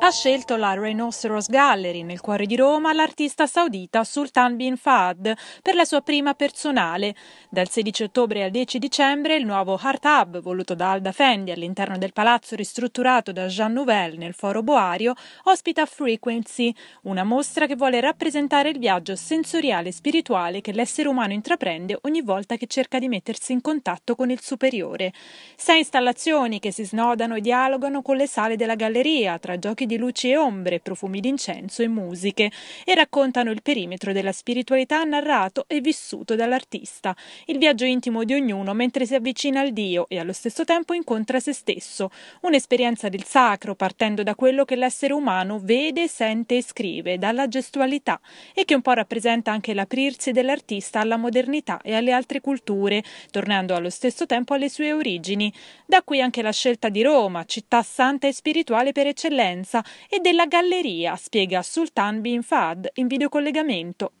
Ha scelto la Rhinoceros Gallery nel cuore di Roma l'artista saudita Sultan bin Fahd per la sua prima personale. Dal 16 ottobre al 10 dicembre il nuovo Art Hub voluto da Alda Fendi all'interno del palazzo ristrutturato da Jean Nouvel nel foro Boario ospita Frequency, una mostra che vuole rappresentare il viaggio sensoriale e spirituale che l'essere umano intraprende ogni volta che cerca di mettersi in contatto con il superiore. Sei installazioni che si snodano e dialogano con le sale della galleria tra giochi di luci e ombre, profumi d'incenso e musiche, e raccontano il perimetro della spiritualità narrato e vissuto dall'artista, il viaggio intimo di ognuno mentre si avvicina al Dio e allo stesso tempo incontra se stesso, un'esperienza del sacro partendo da quello che l'essere umano vede, sente e scrive, dalla gestualità, e che un po' rappresenta anche l'aprirsi dell'artista alla modernità e alle altre culture, tornando allo stesso tempo alle sue origini. Da qui anche la scelta di Roma, città santa e spirituale per eccellenza, Piazza e della Galleria, spiega Sultan Bin Fad in videocollegamento.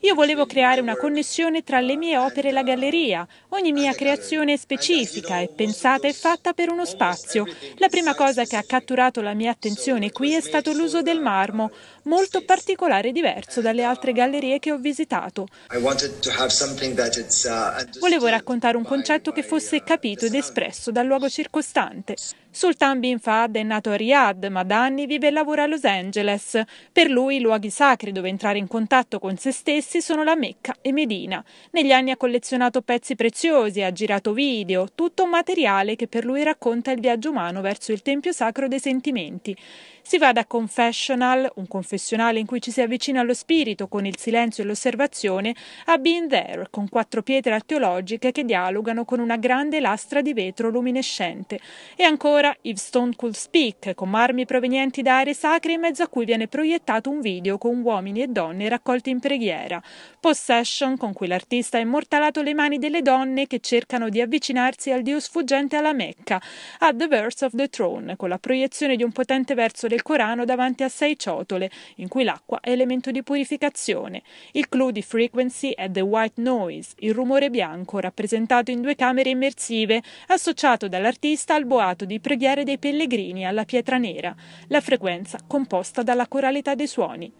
Io volevo creare una connessione tra le mie opere e la galleria. Ogni mia creazione è specifica, è pensata e fatta per uno spazio. La prima cosa che ha catturato la mia attenzione qui è stato l'uso del marmo, molto particolare e diverso dalle altre gallerie che ho visitato. Uh, volevo raccontare un concetto che fosse capito ed espresso dal luogo circostante. Oriente. Sultan Bin Fad è nato a Riyadh, ma da anni vive e lavora a Los Angeles. Per lui i luoghi sacri dove entrare in contatto con se stessi sono la Mecca e Medina. Negli anni ha collezionato pezzi preziosi, ha girato video, tutto un materiale che per lui racconta il viaggio umano verso il tempio sacro dei sentimenti. Si va da Confessional, un confessionale in cui ci si avvicina allo spirito con il silenzio e l'osservazione, a Being There, con quattro pietre archeologiche che dialogano con una grande lastra di vetro luminescente e ancora If Stone Could Speak, con marmi provenienti da aree sacre in mezzo a cui viene proiettato un video con uomini e donne raccolti in preghiera. Possession, con cui l'artista ha immortalato le mani delle donne che cercano di avvicinarsi al dio sfuggente alla Mecca. At The Verse of the Throne, con la proiezione di un potente verso del Corano davanti a sei ciotole, in cui l'acqua è elemento di purificazione. Il clou di Frequency è The White Noise, il rumore bianco, rappresentato in due camere immersive, associato dall'artista al boato citato di preghiere dei pellegrini alla pietra nera, la frequenza composta dalla coralità dei suoni.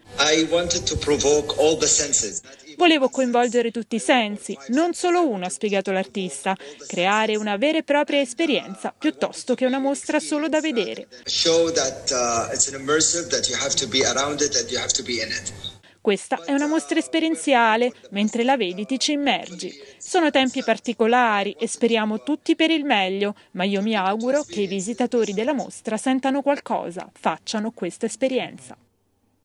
Volevo coinvolgere tutti i sensi, non solo uno, ha spiegato l'artista, creare una vera e propria esperienza piuttosto che una mostra solo da vedere. Show that uh, it's an immersive that you have to be around it and you have to be in it. Questa è una mostra esperienziale, mentre la vedi ti ci immergi. Sono tempi particolari e speriamo tutti per il meglio, ma io mi auguro che i visitatori della mostra sentano qualcosa, facciano questa esperienza.